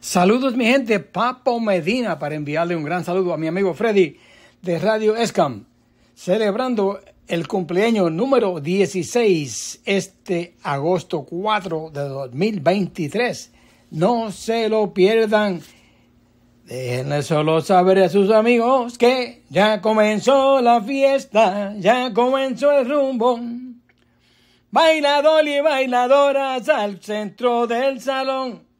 Saludos mi gente, Papo Medina, para enviarle un gran saludo a mi amigo Freddy de Radio Escam, celebrando el cumpleaños número 16 este agosto 4 de 2023. No se lo pierdan. Déjenle solo saber a sus amigos que ya comenzó la fiesta, ya comenzó el rumbo. Bailador y bailadoras al centro del salón.